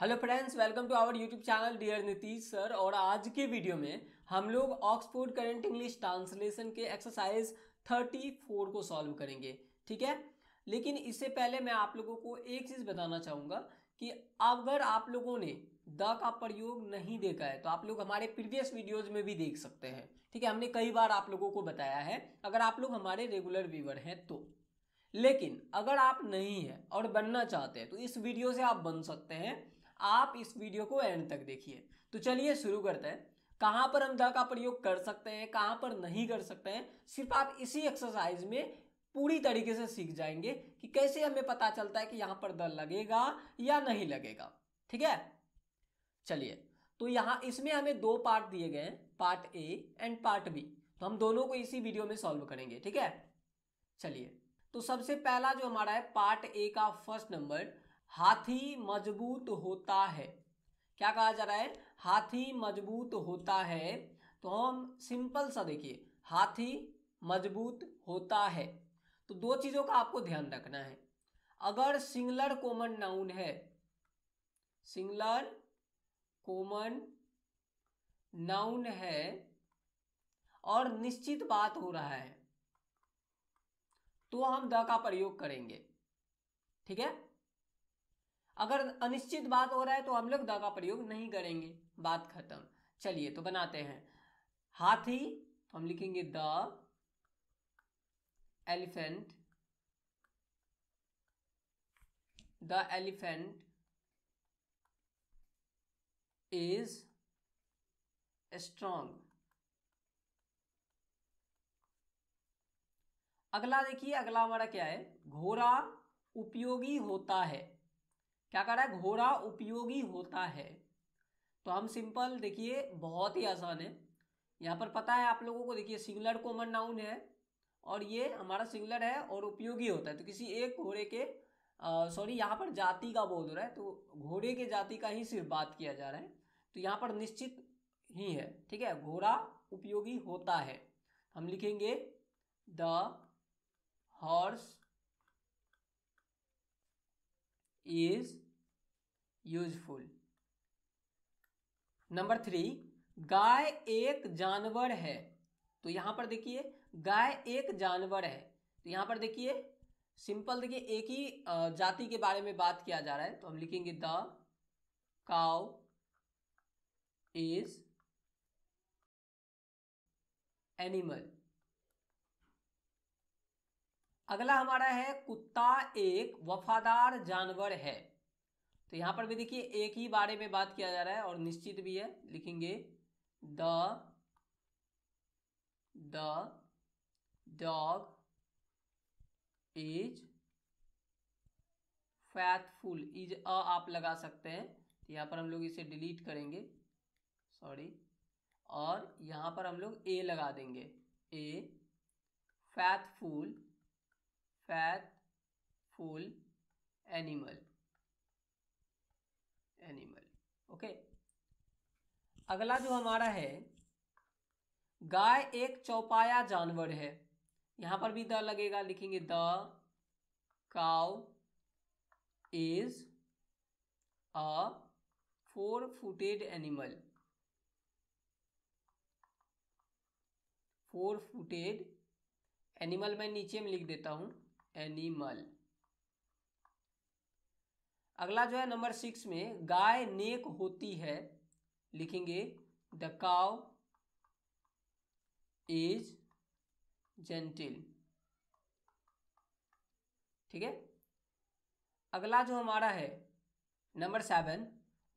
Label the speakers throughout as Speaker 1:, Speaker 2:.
Speaker 1: hello friends welcome to our YouTube channel dear Nitish sir और आज के वीडियो में हम लोग ऑक्सफोर्ड करेंट इंग्लिश ट्रांसलेशन के एक्सरसाइज 34 को सॉल्व करेंगे ठीक है लेकिन इससे पहले मैं आप लोगों को एक चीज़ बताना चाहूँगा कि अगर आप लोगों ने द का प्रयोग नहीं देखा है तो आप लोग हमारे प्रीवियस वीडियोज में भी देख सकते हैं ठीक है हमने कई बार आप लोगों को बताया है अगर आप लोग हमारे रेगुलर व्यूवर हैं तो लेकिन अगर आप नहीं हैं और बनना चाहते हैं तो इस वीडियो से आप बन सकते हैं आप इस वीडियो को एंड तक देखिए तो चलिए शुरू करते हैं कहां पर हम द का प्रयोग कर सकते हैं कहां पर नहीं कर सकते हैं सिर्फ आप इसी एक्सरसाइज में पूरी तरीके से सीख जाएंगे कि कैसे हमें पता चलता है कि यहां पर द लगेगा या नहीं लगेगा ठीक है चलिए तो यहाँ इसमें हमें दो पार्ट दिए गए हैं part A and part B तो हम दोनों को इसी वीडियो में सॉल्व करेंगे ठीक है चलिए तो सबसे पहला जो हमारा है पार्ट ए का फर्स्ट नंबर हाथी मजबूत होता है क्या कहा जा रहा है हाथी मजबूत होता है तो हम सिंपल सा देखिए हाथी मजबूत होता है तो दो चीज़ों का आपको ध्यान रखना है अगर सिंगलर कॉमन नाउन है सिंगलर कॉमन नाउन है और निश्चित बात हो रहा है तो हम द का प्रयोग करेंगे ठीक है अगर अनिश्चित बात हो रहा है तो हम लोग द का प्रयोग नहीं करेंगे बात खत्म चलिए तो बनाते हैं हाथी तो हम लिखेंगे the elephant the elephant is strong अगला देखिए अगला हमारा क्या है घोड़ा उपयोगी होता है क्या कह रहा है घोड़ा उपयोगी होता है तो हम सिंपल देखिए बहुत ही आसान है यहाँ पर पता है आप लोगों को देखिए सिंगलर कॉमन नाउन है और ये हमारा सिंगलर है और उपयोगी होता है तो किसी एक घोड़े के सॉरी यहाँ पर जाति का बोध हो रहा है तो घोड़े के जाति का ही सिर्फ बात किया जा रहा है तो यहाँ पर निश्चित ही है ठीक है घोड़ा उपयोगी होता है हम लिखेंगे the horse is useful number three गाय एक जानवर है तो यहां पर देखिए गाय एक जानवर है तो यहां पर देखिए सिंपल देखिए एक ही जाति के बारे में बात किया जा रहा है तो हम लिखेंगे द काउ इज एनिमल अगला हमारा है कुत्ता एक वफादार जानवर है तो यहाँ पर भी देखिए एक ही बारे में बात किया जा रहा है और निश्चित भी है लिखेंगे the the dog is faithful is a आप लगा सकते हैं तो यहाँ पर हम लोग इसे डिलीट करेंगे सॉरी और यहाँ पर हम लोग ए लगा देंगे a faithful faithful animal animal okay अगला जो हमारा है गाय एक चौपाया जानवर है यहां पर भी द लगेगा लिखेंगे the cow is a four footed animal four footed animal मैं नीचे में लिख देता हूं एनिमल अगला जो है नंबर सिक्स में गाय नेक होती है लिखेंगे द काव इज जेंटिल ठीक है अगला जो हमारा है नंबर सेवन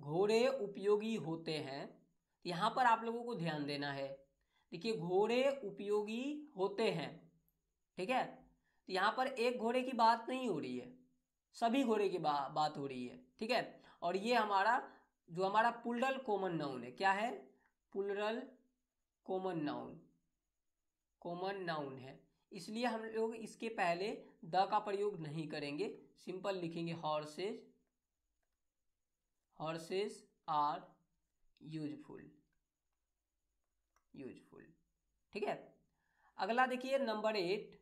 Speaker 1: घोड़े उपयोगी होते हैं यहाँ पर आप लोगों को ध्यान देना है देखिए घोड़े उपयोगी होते हैं ठीक है तो यहाँ पर एक घोड़े की बात नहीं हो रही है सभी घोड़े की बा, बात हो रही है ठीक है और ये हमारा जो हमारा पुलरल कॉमन नाउन है क्या है plural common noun common noun है इसलिए हम लोग इसके पहले द का प्रयोग नहीं करेंगे सिंपल लिखेंगे horses horses are useful useful ठीक है अगला देखिए नंबर एट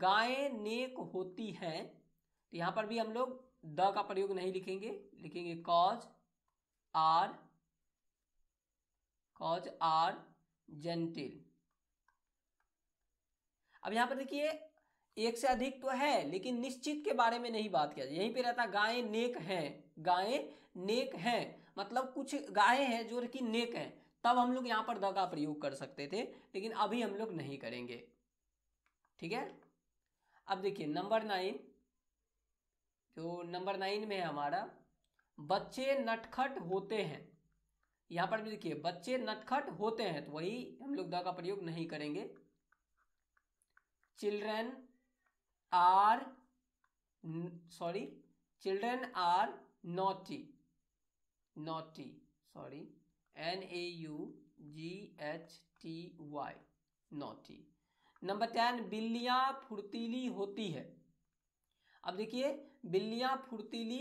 Speaker 1: गायें नेक होती हैं तो यहाँ पर भी हम लोग द का प्रयोग नहीं लिखेंगे लिखेंगे cows are cows are gentle अब यहाँ पर देखिए एक से अधिक तो है लेकिन निश्चित के बारे में नहीं बात किया यहीं पे रहता गायें नेक हैं गायें नेक हैं मतलब कुछ गायें हैं जो कि नेक हैं तब हम लोग यहाँ पर द का प्रयोग कर सकते थे लेकिन अभी हम लोग नहीं करेंगे ठीक है अब देखिए नंबर नाइन तो नंबर नाइन में है हमारा बच्चे नटखट होते हैं यहाँ पर भी देखिए बच्चे नटखट होते हैं तो वही हम लोग द का प्रयोग नहीं करेंगे children are sorry children are naughty naughty sorry N A U G H T Y naughty number ten बिल्लियाँ फुर्तीली होती है अब देखिए बिल्लियां फुर्तीली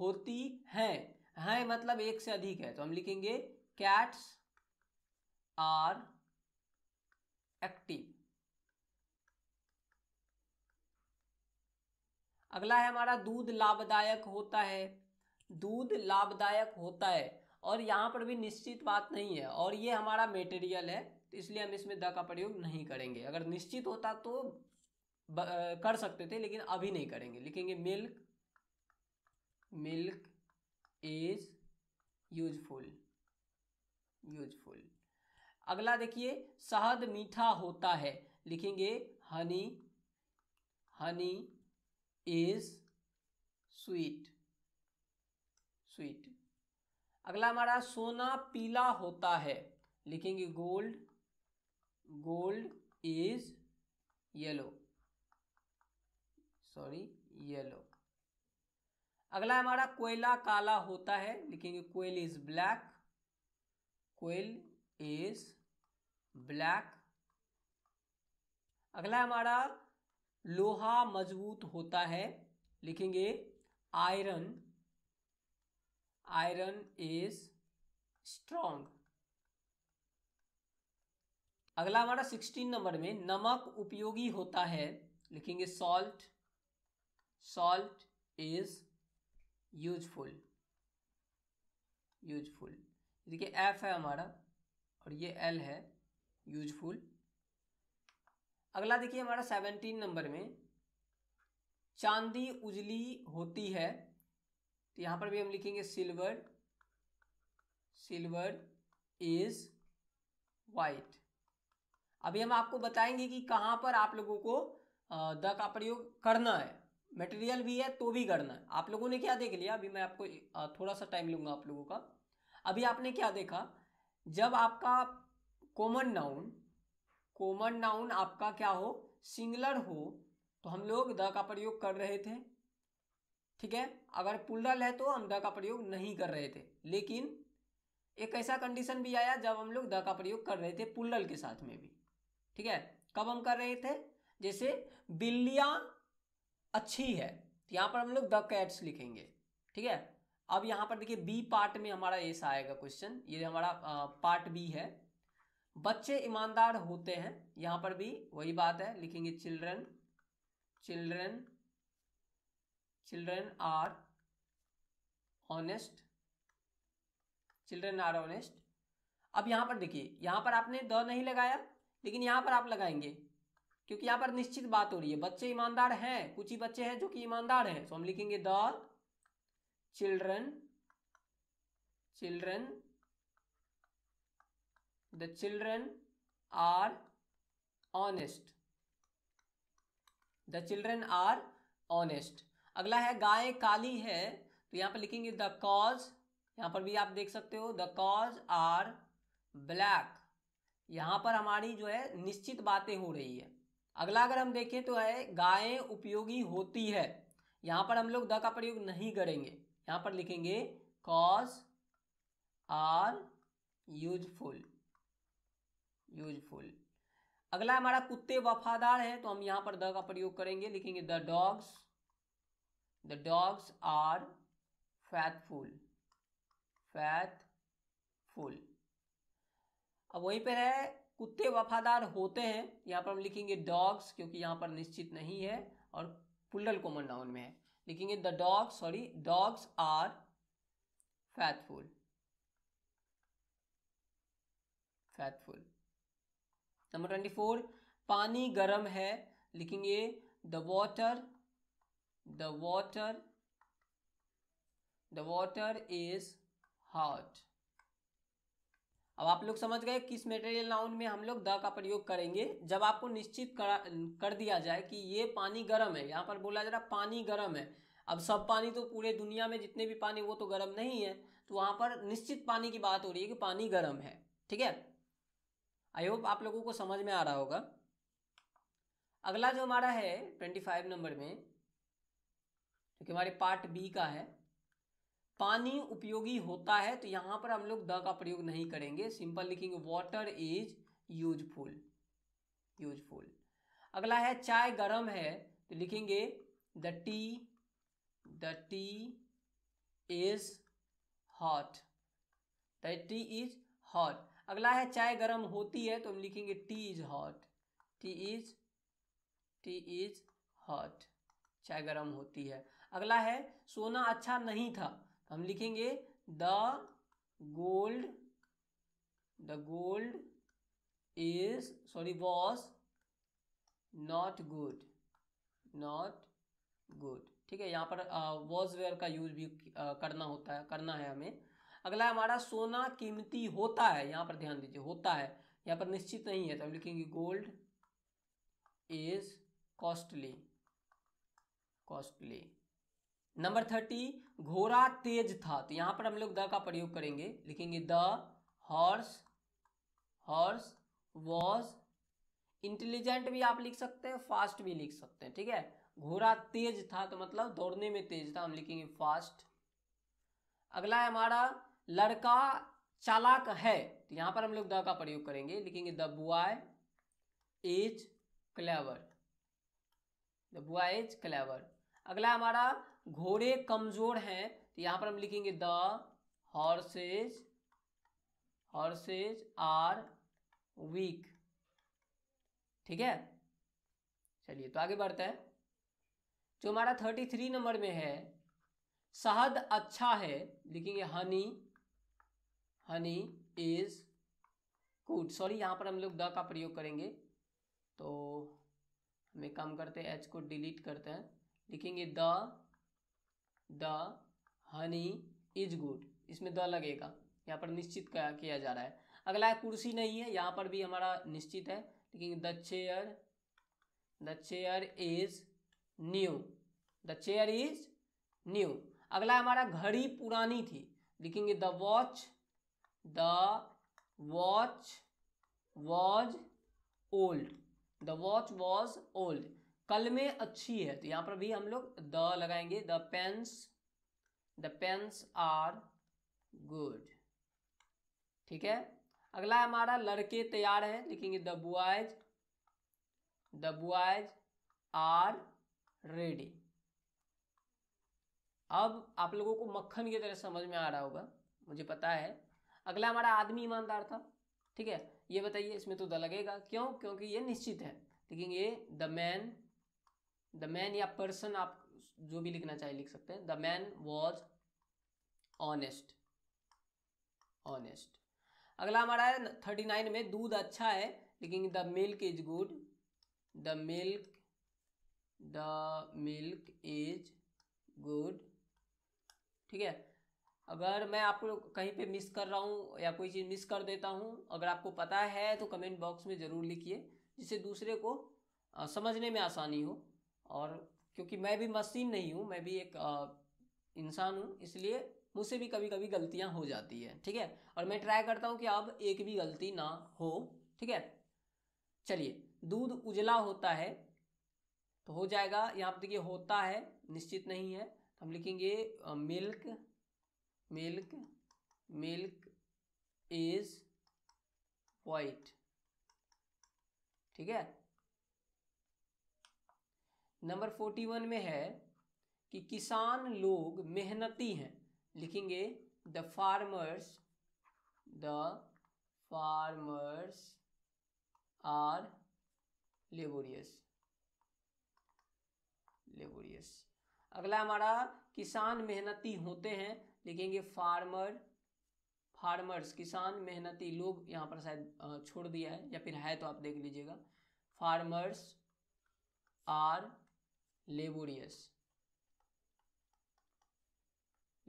Speaker 1: होती हैं हैं मतलब एक से अधिक है तो हम लिखेंगे कैट्स आर एक्टिव अगला है हमारा दूध लाभदायक होता है दूध लाभदायक होता है और यहाँ पर भी निश्चित बात नहीं है और ये हमारा मेटेरियल है तो इसलिए हम इसमें द का प्रयोग नहीं करेंगे अगर निश्चित होता तो कर सकते थे लेकिन अभी नहीं करेंगे लिखेंगे milk milk is useful useful अगला देखिए शहद मीठा होता है लिखेंगे honey honey is sweet sweet अगला हमारा सोना पीला होता है लिखेंगे gold gold is yellow sorry yellow अगला हमारा कोयला काला होता है लिखेंगे coal is black coal is black अगला हमारा लोहा मजबूत होता है लिखेंगे आयरन आयरन इज स्ट्रॉन्ग अगला हमारा सिक्सटीन नंबर में नमक उपयोगी होता है लिखेंगे salt salt is useful useful देखिए एफ है हमारा और ये एल है यूजफुल अगला देखिए हमारा सेवनटीन नंबर में चांदी उजली होती है तो यहाँ पर भी हम लिखेंगे सिल्वर सिल्वर इज वाइट अभी हम आपको बताएंगे कि कहाँ पर आप लोगों को द का प्रयोग करना है मटेरियल भी है तो भी करना है आप लोगों ने क्या देख लिया अभी मैं आपको थोड़ा सा टाइम लूंगा आप लोगों का अभी आपने क्या देखा जब आपका कॉमन नाउन कॉमन नाउन आपका क्या हो सिंगलर हो तो हम लोग द का प्रयोग कर रहे थे ठीक है अगर पुलरल है तो हम द का प्रयोग नहीं कर रहे थे लेकिन एक ऐसा कंडीशन भी आया जब हम लोग द का प्रयोग कर रहे थे पुलरल के साथ में भी ठीक है कब हम कर रहे थे जैसे बिल्लियाँ अच्छी है तो यहाँ पर हम लोग द कैट्स लिखेंगे ठीक है अब यहाँ पर देखिए बी पार्ट में हमारा ऐसा आएगा क्वेश्चन ये हमारा आ, पार्ट बी है बच्चे ईमानदार होते हैं यहाँ पर भी वही बात है लिखेंगे children children children are honest children are honest अब यहाँ पर देखिए यहाँ पर आपने द नहीं लगाया लेकिन यहाँ पर आप लगाएंगे क्योंकि यहाँ पर निश्चित बात हो रही है बच्चे ईमानदार हैं कुछ ही बच्चे हैं जो कि ईमानदार हैं सो हम लिखेंगे the children children the children are honest the children are honest अगला है गाय काली है तो यहाँ पर लिखेंगे द कॉज यहाँ पर भी आप देख सकते हो द कॉज आर ब्लैक यहाँ पर हमारी जो है निश्चित बातें हो रही है अगला अगर हम देखें तो है गायें उपयोगी होती है यहां पर हम लोग द का प्रयोग नहीं करेंगे यहां पर लिखेंगे कॉज आर यूजफुल यूजफुल अगला हमारा कुत्ते वफादार है तो हम यहां पर द का प्रयोग करेंगे लिखेंगे the dogs the dogs are faithful faithful अब वहीं पर है कुत्ते वफादार होते हैं यहाँ पर हम लिखेंगे डॉग्स क्योंकि यहाँ पर निश्चित नहीं है और पुल्डल कॉमन नाउन में है लिखेंगे the dog sorry dogs are faithful faithful number twenty four पानी गर्म है लिखेंगे the water the water the water is hot अब आप लोग समझ गए किस मेटेरियल नाउन में हम लोग द का प्रयोग करेंगे जब आपको निश्चित कर, कर दिया जाए कि ये पानी गर्म है यहाँ पर बोला जा रहा पानी गर्म है अब सब पानी तो पूरे दुनिया में जितने भी पानी वो तो गर्म नहीं है तो वहाँ पर निश्चित पानी की बात हो रही है कि पानी गर्म है ठीक है आई होप आप लोगों को समझ में आ रहा होगा अगला जो हमारा है ट्वेंटी फाइव नंबर में जो कि हमारे पार्ट बी का है पानी उपयोगी होता है तो यहाँ पर हम लोग द का प्रयोग नहीं करेंगे सिंपल लिखेंगे वाटर इज यूजफुल यूजफुल अगला है चाय गर्म है तो लिखेंगे the tea the tea is hot the tea is hot अगला है चाय गर्म होती है तो हम लिखेंगे tea is hot tea is tea is hot चाय गर्म होती है अगला है सोना अच्छा नहीं था हम लिखेंगे the gold the gold is sorry was not good not good ठीक है यहाँ पर वॉज वेयर का यूज भी uh, करना होता है करना है हमें अगला हमारा सोना कीमती होता है यहाँ पर ध्यान दीजिए होता है यहाँ पर निश्चित नहीं है तो हम लिखेंगे gold is costly costly number thirty घोड़ा तेज था तो यहाँ पर हम लोग द का प्रयोग करेंगे लिखेंगे the horse horse was intelligent भी आप लिख सकते हैं फास्ट भी लिख सकते हैं ठीक है घोड़ा तेज था तो मतलब दौड़ने में तेज था हम लिखेंगे फास्ट अगला है हमारा लड़का चालाक है तो यहाँ पर हम लोग द का प्रयोग करेंगे लिखेंगे the boy is clever the boy is clever अगला हमारा घोड़े कमजोर हैं तो यहां पर हम लिखेंगे the horses horses are weak ठीक है चलिए तो आगे बढ़ते हैं जो हमारा थर्टी थ्री नंबर में है शहद अच्छा है लिखेंगे honey honey is good sorry यहां पर हम लोग द का प्रयोग करेंगे तो हम एक काम करते हैं एच को डिलीट करते हैं लिखेंगे the the honey is good इसमें द लगेगा यहाँ पर निश्चित किया जा रहा है अगला है कुर्सी नहीं है यहाँ पर भी हमारा निश्चित है लेकिन the chair the chair is new the chair is new अगला हमारा घड़ी पुरानी थी लिखेंगे the watch the watch was old the watch was old कलमे अच्छी है तो यहाँ पर भी हम लोग द लगाएंगे the pens the pens are good ठीक है अगला हमारा लड़के तैयार हैं लिखेंगे the boys the boys are ready अब आप लोगों को मक्खन की तरह समझ में आ रहा होगा मुझे पता है अगला हमारा आदमी ईमानदार था ठीक है ये बताइए इसमें तो द लगेगा क्यों क्योंकि ये निश्चित है लेकिन ये द मैन द मैन या पर्सन आप जो भी लिखना चाहे लिख सकते हैं the man was honest honest अगला हमारा है थर्टी नाइन में दूध अच्छा है लेकिन the milk is good the milk the milk is good ठीक है अगर मैं आपको कहीं पे मिस कर रहा हूँ या कोई चीज़ मिस कर देता हूँ अगर आपको पता है तो कमेंट बॉक्स में ज़रूर लिखिए जिससे दूसरे को समझने में आसानी हो और क्योंकि मैं भी मशीन नहीं हूँ मैं भी एक इंसान हूँ इसलिए मुझसे भी कभी कभी गलतियाँ हो जाती है ठीक है और मैं ट्राई करता हूँ कि अब एक भी गलती ना हो ठीक है चलिए दूध उजला होता है तो हो जाएगा यहाँ पर देखिए होता है निश्चित नहीं है तो हम लिखेंगे milk milk milk is white ठीक है नंबर फोर्टी वन में है कि किसान लोग मेहनती हैं लिखेंगे the farmers the farmers are laborious laborious अगला हमारा किसान मेहनती होते हैं लिखेंगे फार्मर फार्मर्स किसान मेहनती लोग यहाँ पर शायद छोड़ दिया है या फिर है तो आप देख लीजिएगा फार्मर्स आर लेबोरियस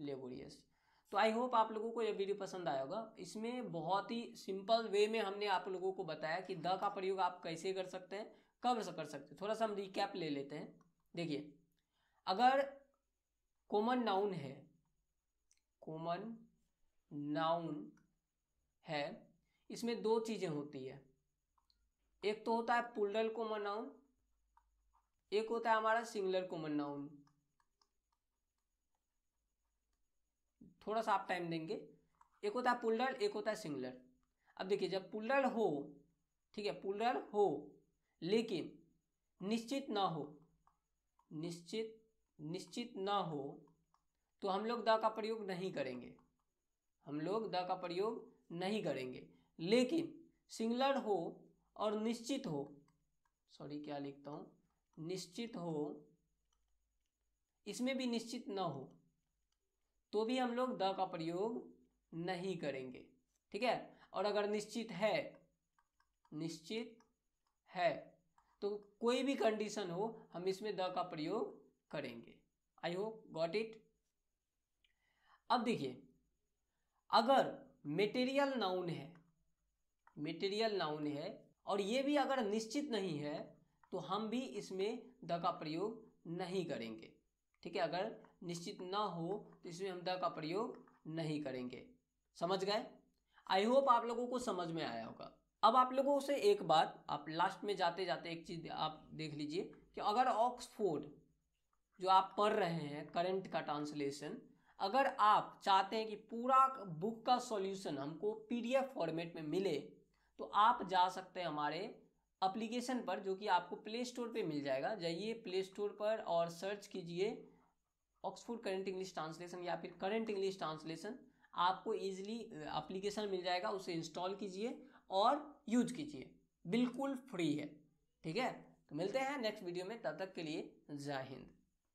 Speaker 1: लेबोरियस तो आई होप आप लोगों को यह वीडियो पसंद आया होगा इसमें बहुत ही सिंपल वे में हमने आप लोगों को बताया कि द का प्रयोग आप कैसे कर सकते हैं कब से कर सकते हैं थोड़ा सा हम रिकैप ले लेते हैं देखिए अगर कॉमन नाउन है कॉमन नाउन है इसमें दो चीज़ें होती है एक तो होता है पुलरल कॉमन नाउन एक होता है हमारा सिंगुलर कॉमन नाउन थोड़ा सा आप टाइम देंगे एक होता है पुलरल एक होता है सिंगुलर अब देखिए जब पुलरल हो ठीक है पुलरल हो लेकिन निश्चित ना हो निश्चित निश्चित ना हो तो हम लोग द का प्रयोग नहीं करेंगे हम लोग द का प्रयोग नहीं करेंगे लेकिन सिंगुलर हो और निश्चित हो सॉरी क्या लिखता हूँ निश्चित हो इसमें भी निश्चित न हो तो भी हम लोग द का प्रयोग नहीं करेंगे ठीक है और अगर निश्चित है निश्चित है तो कोई भी कंडीशन हो हम इसमें द का प्रयोग करेंगे आई होप गॉट इट अब देखिए अगर मेटेरियल नाउन है मेटेरियल नाउन है और ये भी अगर निश्चित नहीं है तो हम भी इसमें द का प्रयोग नहीं करेंगे ठीक है अगर निश्चित ना हो तो इसमें हम द का प्रयोग नहीं करेंगे समझ गए आई होप आप लोगों को समझ में आया होगा अब आप लोगों से एक बात आप लास्ट में जाते जाते एक चीज़ आप देख लीजिए कि अगर ऑक्सफोर्ड जो आप पढ़ रहे हैं करंट का ट्रांसलेशन अगर आप चाहते हैं कि पूरा बुक का सॉल्यूशन हमको पीडीएफ फॉर्मेट में मिले तो आप जा सकते हैं हमारे अप्लीकेशन पर जो कि आपको प्ले स्टोर पर मिल जाएगा जाइए प्ले स्टोर पर और सर्च कीजिए ऑक्सफोर्ड करेंट इंग्लिश ट्रांसलेशन या फिर करेंट इंग्लिश ट्रांसलेशन आपको ईजिली अप्लीकेशन मिल जाएगा उसे इंस्टॉल कीजिए और यूज कीजिए बिल्कुल फ्री है ठीक है तो मिलते हैं नेक्स्ट वीडियो में तब तक के लिए जय हिंद